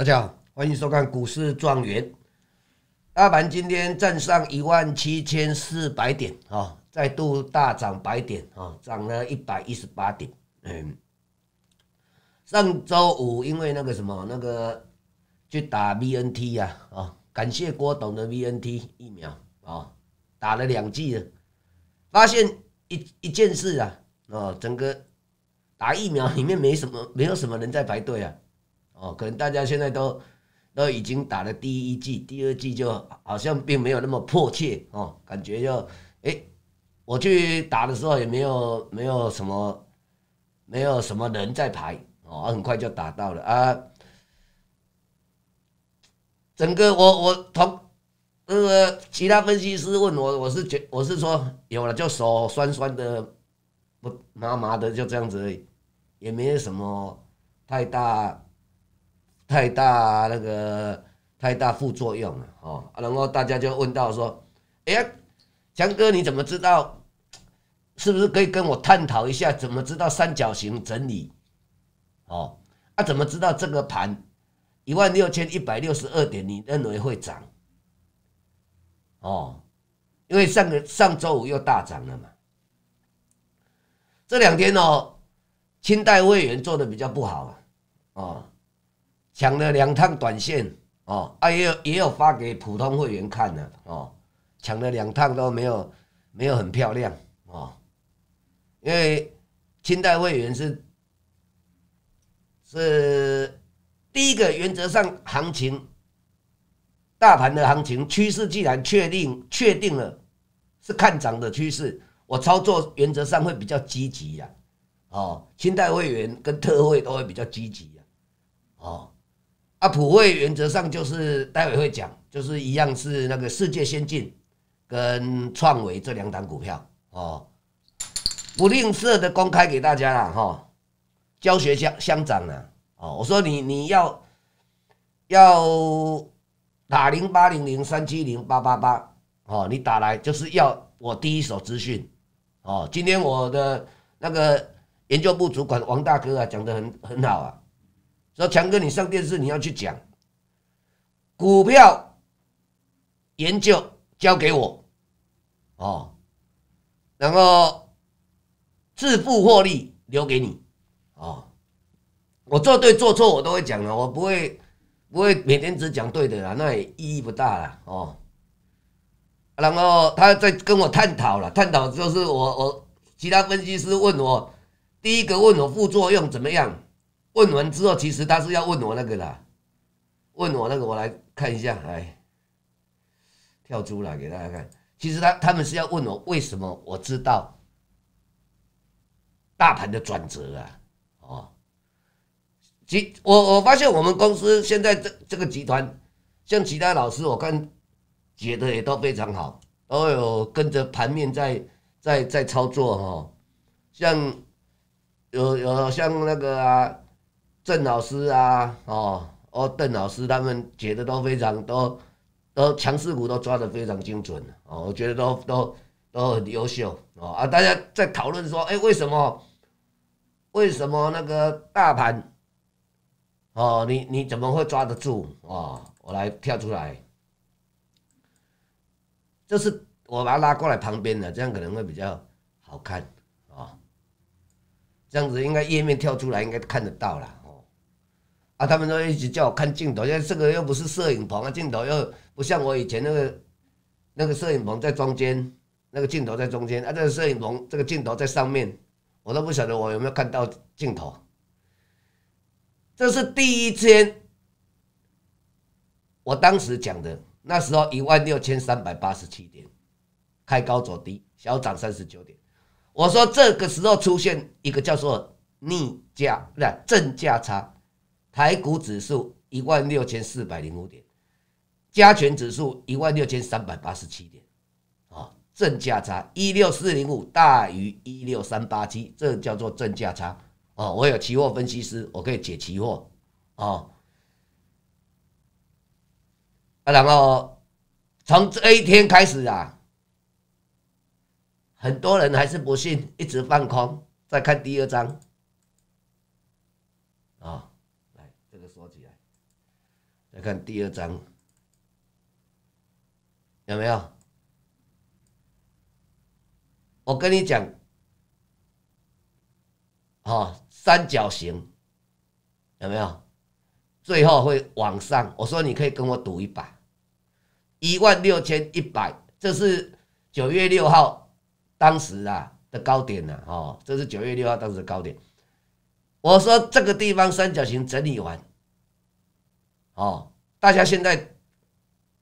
大家好，欢迎收看《股市状元》。大盘今天站上一万七千四百点啊，再度大涨百点啊，涨了一百一十八点。嗯，上周五因为那个什么那个去打 VNT 呀啊，感谢郭董的 VNT 疫苗啊，打了两剂了。发现一一件事啊，哦，整个打疫苗里面没什么，没有什么人在排队啊。哦，可能大家现在都都已经打了第一季，第二季就好像并没有那么迫切哦，感觉就哎，我去打的时候也没有没有什么没有什么人在排哦，很快就打到了啊。整个我我同那个其他分析师问我，我是觉我是说有了就手酸酸的，不麻麻的就这样子，也没有什么太大。太大那个太大副作用了哦，然后大家就问到说：“哎，强哥，你怎么知道？是不是可以跟我探讨一下，怎么知道三角形整理？哦，啊，怎么知道这个盘一万六千一百六十二点你认为会涨？哦，因为上个上周五又大涨了嘛。这两天哦，清代会员做的比较不好啊。”抢了两趟短线哦，啊，也有也有发给普通会员看的哦。抢了两趟都没有没有很漂亮哦，因为清代会员是是第一个，原则上行情大盘的行情趋势既然确定确定了是看涨的趋势，我操作原则上会比较积极呀。哦，清代会员跟特惠都会比较积极呀。哦。啊，普惠原则上就是待会会讲，就是一样是那个世界先进跟创维这两档股票哦，不吝啬的公开给大家啦哈，教学相相长呢哦，我说你你要要打零八零零三七零八八八哦，你打来就是要我第一手资讯哦，今天我的那个研究部主管王大哥啊讲的很很好啊。说强哥，你上电视，你要去讲股票研究，交给我哦，然后致富获利留给你哦。我做对做错我都会讲的，我不会不会每天只讲对的啦，那也意义不大了哦。然后他在跟我探讨了，探讨就是我我其他分析师问我，第一个问我副作用怎么样。问完之后，其实他是要问我那个啦，问我那个，我来看一下，哎，跳出来给大家看。其实他他们是要问我为什么我知道大盘的转折啊，哦，其我我发现我们公司现在这这个集团，像其他老师我看解的也都非常好，哎有跟着盘面在在在操作哈，像有有像那个啊。邓老师啊，哦哦，邓老师他们解的都非常都都强势股都抓的非常精准哦，我觉得都都都很优秀哦啊！大家在讨论说，哎，为什么为什么那个大盘哦，你你怎么会抓得住哦，我来跳出来，这是我把它拉过来旁边的，这样可能会比较好看啊。这样子应该页面跳出来应该看得到了。啊！他们都一直叫我看镜头，因为这个又不是摄影棚啊，镜头又不像我以前那个那个摄影棚在中间，那个镜头在中间，啊，这个摄影棚这个镜头在上面，我都不晓得我有没有看到镜头。这是第一天，我当时讲的，那时候一万六千三百八十七点，开高走低，小涨三十九点。我说这个时候出现一个叫做逆价，不是正价差。台股指数一万六千四百零五点，加权指数一万六千三百八十七点，啊，正价差一六四零五大于一六三八七，这叫做正价差哦。我有期货分析师，我可以解期货哦。啊，然后从这一天开始啊，很多人还是不信，一直放空。再看第二章。看第二章有没有？我跟你讲，哦，三角形有没有？最后会往上。我说你可以跟我赌一把，一万六千一百，这是九月六号当时啊的高点呐，哦，这是九月六号当时的高点。我说这个地方三角形整理完，哦。大家现在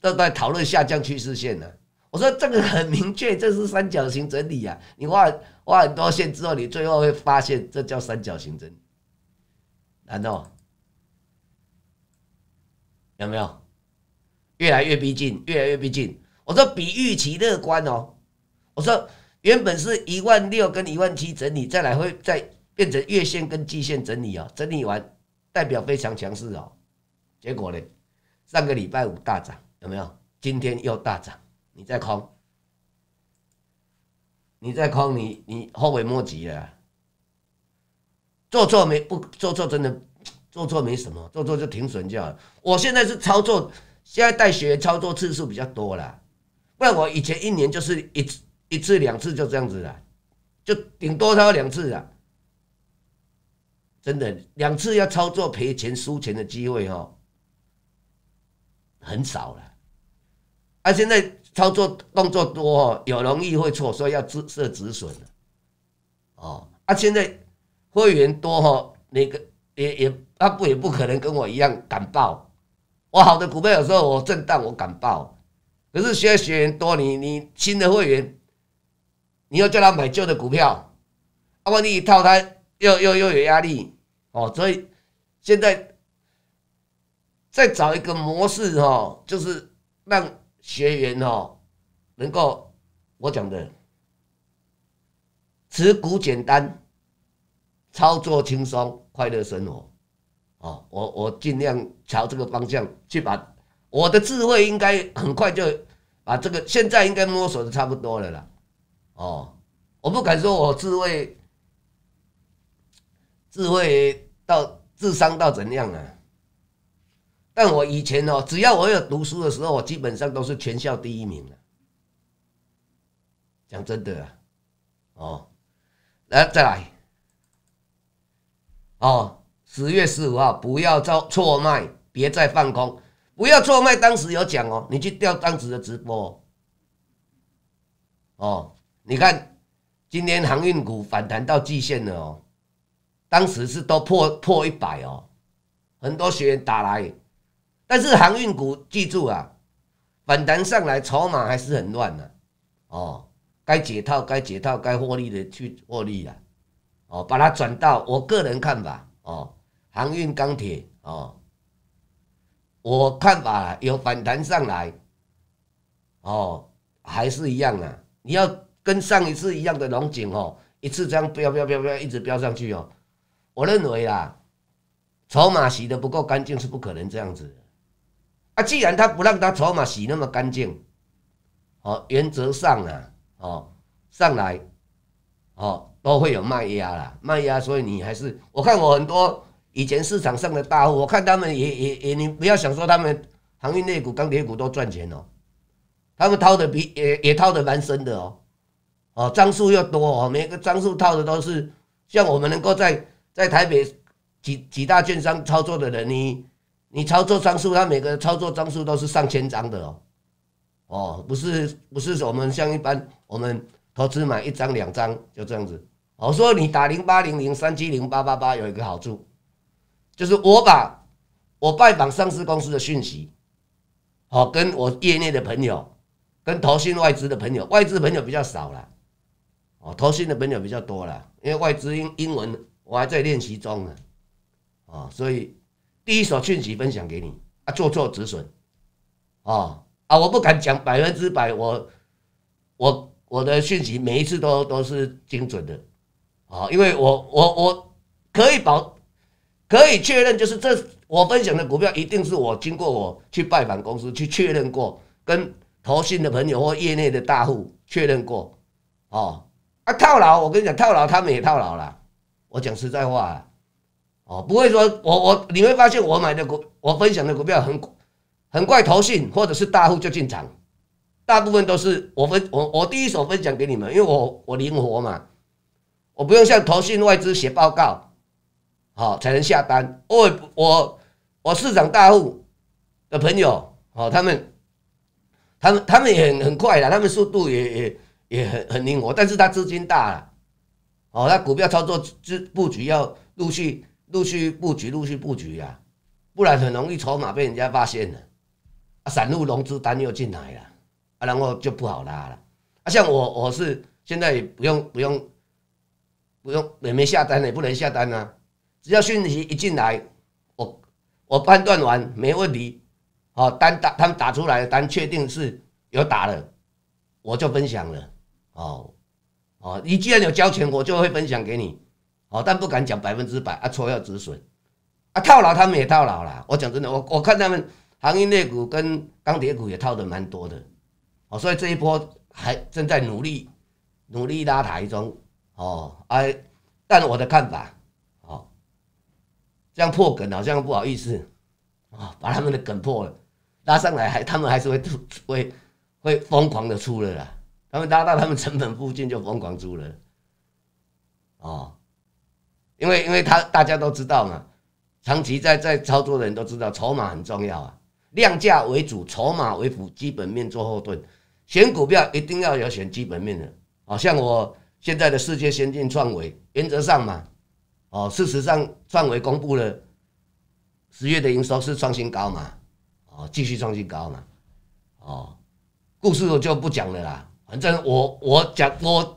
都在讨论下降趋势线呢。我说这个很明确，这是三角形整理啊。你画画很多线之后，你最后会发现这叫三角形整理。难道有没有越来越逼近，越来越逼近？我说比预期乐观哦。我说原本是一万六跟一万七整理，再来会再变成月线跟季线整理啊。整理完代表非常强势哦。结果呢？上个礼拜五大涨有没有？今天又大涨，你在空，你在空，你你后悔莫及啊！做错没不做错真的做错没什么，做错就停损就好了。我现在是操作，现在带学操作次数比较多了，不然我以前一年就是一次一次两次就这样子了，就顶多操两次的，真的两次要操作赔钱输钱的机会哦。很少了，啊！现在操作动作多，有容易会错，所以要设止损哦。啊！现在会员多哈，那个也也，他不也不可能跟我一样敢爆。我好的股票有时候我震荡我敢爆，可是现在学员多，你你新的会员，你要叫他买旧的股票，那么你一套他又又又有压力，哦。所以现在。再找一个模式哈，就是让学员哈能够我讲的持股简单，操作轻松，快乐生活哦，我我尽量朝这个方向去把我的智慧，应该很快就把这个现在应该摸索的差不多了啦。哦，我不敢说我智慧智慧到智商到怎样啊？但我以前哦，只要我有读书的时候，我基本上都是全校第一名了。讲真的啊，哦，来再来，哦，十月十五号，不要再错卖，别再放空，不要错卖。当时有讲哦，你去调当时的直播哦，你看今天航运股反弹到极限了哦，当时是都破破一百哦，很多学员打来。但是航运股，记住啊，反弹上来，筹码还是很乱啊、哦，该解套该解套该获利的去获利了。哦，把它转到我个人看法哦，航运、钢铁哦，我看法有反弹上来，哦，还是一样啊。你要跟上一次一样的龙井哦，一次这样飙飙飙飙一直飙上去哦。我认为啦，筹码洗得不够干净是不可能这样子。啊，既然他不让他筹码洗那么干净，哦，原则上啊，哦，上来，哦，都会有卖压了，卖压，所以你还是我看我很多以前市场上的大户，我看他们也也也，你不要想说他们航运内股、钢铁股都赚钱哦，他们掏的比也也掏的蛮深的哦，哦，张数又多哦，每个张数套的都是像我们能够在在台北几几大券商操作的人呢。你操作张数，他每个操作张数都是上千张的哦，哦，不是不是，我们像一般我们投资买一张两张就这样子。我说你打零八零零三七零八八八有一个好处，就是我把我拜访上市公司的讯息，哦，跟我业内的朋友，跟投信外资的朋友，外资朋友比较少了，哦，投信的朋友比较多了，因为外资英英文我还在练习中呢，啊，所以。第一手讯息分享给你啊，做错止损，啊啊！我不敢讲百分之百，我我我的讯息每一次都都是精准的啊，因为我我我可以保可以确认，就是这我分享的股票一定是我经过我去拜访公司去确认过，跟投信的朋友或业内的大户确认过，哦啊套牢，我跟你讲套牢，他们也套牢了，我讲实在话。哦，不会说，我我你会发现我买的股，我分享的股票很很快，投信或者是大户就进场，大部分都是我分我我第一手分享给你们，因为我我灵活嘛，我不用像投信外资写报告，好才能下单。我我我市场大户的朋友，哦，他们，他们他们也很很快的，他们速度也也也很很灵活，但是他资金大了，哦，他股票操作之布局要陆续。陆续布局，陆续布局呀，不然很容易筹码被人家发现了，啊，散户融资单又进来了，啊，然后就不好拉了。啊，像我，我是现在也不用不用不用也没下单，也不能下单啊。只要讯息一进来，我我判断完没问题，好单打他们打出来单，确定是有打了，我就分享了。哦哦，你既然有交钱，我就会分享给你。哦，但不敢讲百分之百啊，错要止损啊，套牢他们也套牢了。我讲真的，我我看他们航运类股跟钢铁股也套的蛮多的。哦，所以这一波还正在努力努力拉抬中。哦，哎，但我的看法，哦，这样破梗好像不好意思啊，把他们的梗破了，拉上来还他们还是会会会疯狂的出了啦，他们拉到他们成本附近就疯狂出了，哦。因为，因为他大家都知道嘛，长期在在操作的人都知道，筹码很重要啊，量价为主，筹码为辅，基本面做后盾。选股票一定要有选基本面的，哦，像我现在的世界先进创维，原则上嘛，哦，事实上创维公布了十月的营收是创新高嘛，哦，继续创新高嘛，哦，故事我就不讲了啦，反正我我讲我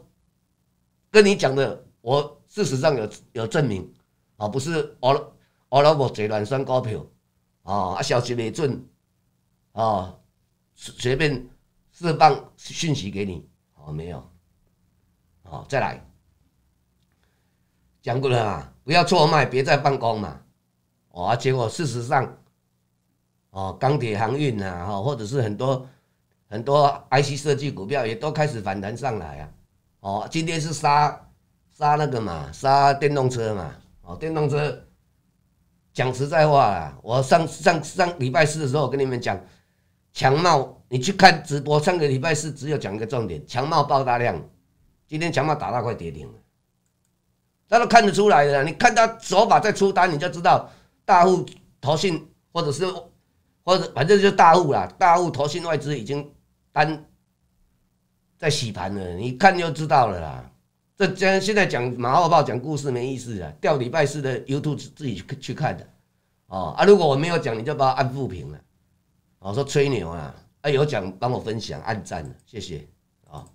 跟你讲的我。事实上有有证明，啊，不是俄罗欧罗布做乱选股票，啊，啊消息未准，啊，随便释放讯息给你，啊，没有，啊，再来，讲过了啊，不要错卖，别再办公嘛，哦，而且我事实上，哦，钢铁航运啊，哦，或者是很多很多 IC 设计股票也都开始反弹上来啊，哦，今天是杀。杀那个嘛，杀电动车嘛！哦，电动车，讲实在话啦，我上上上礼拜四的时候跟你们讲，强茂，你去看直播。上个礼拜四只有讲一个重点，强茂爆大量，今天强茂打到快跌停了，家都看得出来的。你看他手法在出单，你就知道大户投信或者是或者反正就大户啦，大户投信外资已经单在洗盘了，一看就知道了啦。这讲现在讲马后炮讲故事没意思啊，掉礼拜四的 YouTube 自己去去看的哦啊！如果我没有讲，你就把它按复评了。我说吹牛啊，啊有讲帮我分享按赞了，谢谢啊。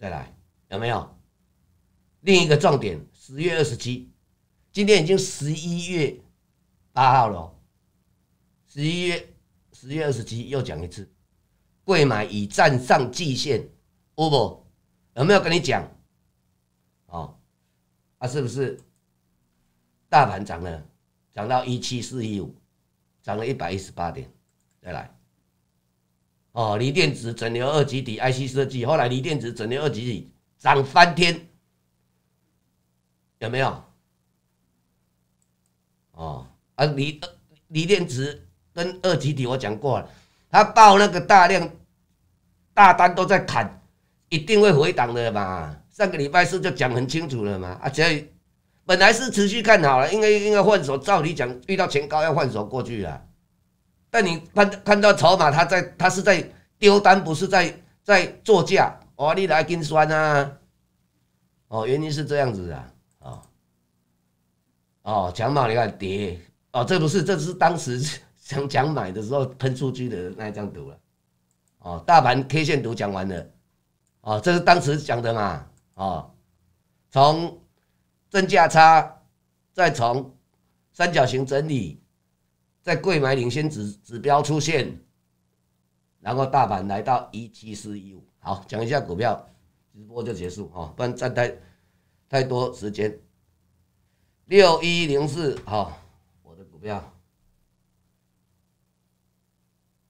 再来有没有？另一个重点，十月二十七，今天已经十一月八号了，十一月十月二十七又讲一次，贵买已站上季线，有无？有没有跟你讲？哦，啊，是不是大盘涨了，涨到一七四一五，涨了一百一十八点，再来，哦，锂电子、整流二级底 IC 设计，后来锂电子、整流二级底涨翻天，有没有？哦，啊，锂锂电子跟二级底我讲过了，他报那个大量大单都在砍，一定会回档的嘛。上个礼拜四就讲很清楚了嘛，而且本来是持续看好了，应该应该换手，照理讲遇到前高要换手过去了，但你看看到筹码，他在他是在丢单，不是在在作价，哦，丽的氨酸啊，哦，原因是这样子的啊，哦，强买你看跌，哦，这不是，这只是当时 想强买的时候喷出去的那一张图了，哦，大盘 K 线图讲完了，哦，这是当时讲的嘛。啊，从正价差，再从三角形整理，再贵买领先指指标出现，然后大盘来到一七四一五，好讲一下股票直播就结束啊，不然占太太多时间。六一零四好，我的股票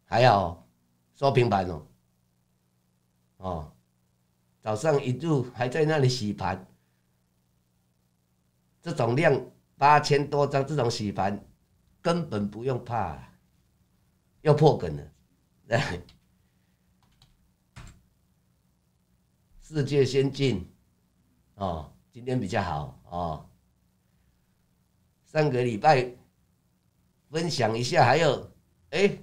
还要说平板哦，哦。早上一入还在那里洗盘，这种量八千多张，这种洗盘根本不用怕，要破梗了。世界先进哦，今天比较好哦。上个礼拜分享一下，还有哎，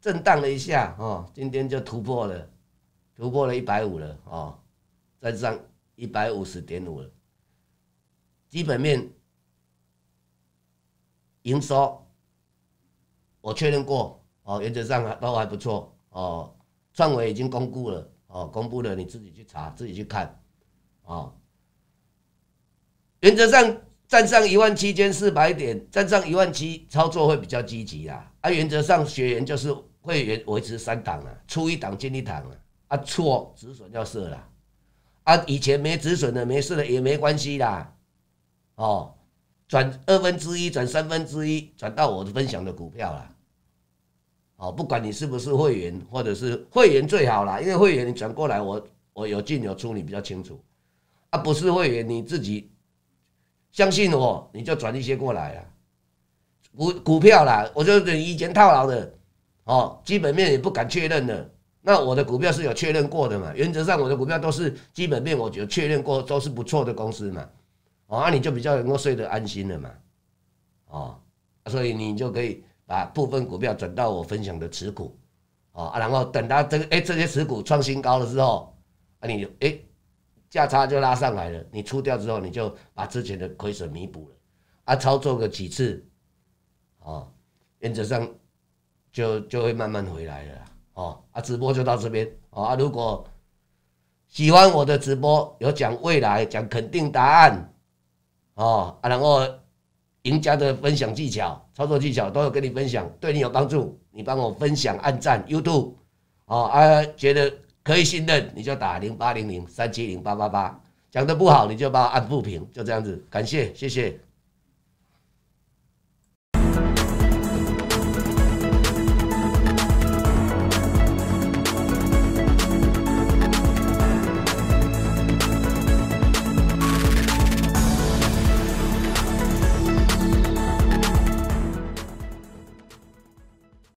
震荡了一下哦，今天就突破了。突破了一百五了哦，再上一百五十点五了。基本面营收我确认过哦，原则上都还不错哦。创维已经公布了哦，公布了你自己去查自己去看哦。原则上站上一万七千四百点，站上一万七操作会比较积极啊。啊，原则上学员就是会员维持三档啊，出一档进一档啊。啊，错，止损要设啦。啊，以前没止损的，没事的，也没关系啦。哦，转二分之一，转三分之一，转到我的分享的股票了。哦，不管你是不是会员，或者是会员最好啦，因为会员你转过来，我我有进有出，你比较清楚。啊，不是会员，你自己相信我，你就转一些过来呀。股股票啦，我就以前套牢的，哦，基本面也不敢确认的。那我的股票是有确认过的嘛？原则上我的股票都是基本面，我觉得确认过都是不错的公司嘛。哦，那你就比较能够睡得安心了嘛。哦，所以你就可以把部分股票转到我分享的持股。哦，然后等它这个哎这些持股创新高的时候，啊你哎价差就拉上来了，你出掉之后你就把之前的亏损弥补了。啊，操作个几次，哦，原则上就就会慢慢回来了。哦啊，直播就到这边啊！如果喜欢我的直播，有讲未来，讲肯定答案，哦啊，然后赢家的分享技巧、操作技巧都有跟你分享，对你有帮助，你帮我分享按赞 YouTube 哦啊，觉得可以信任你就打零八零零三七零八八八，讲的不好你就把我按负评，就这样子，感谢，谢谢。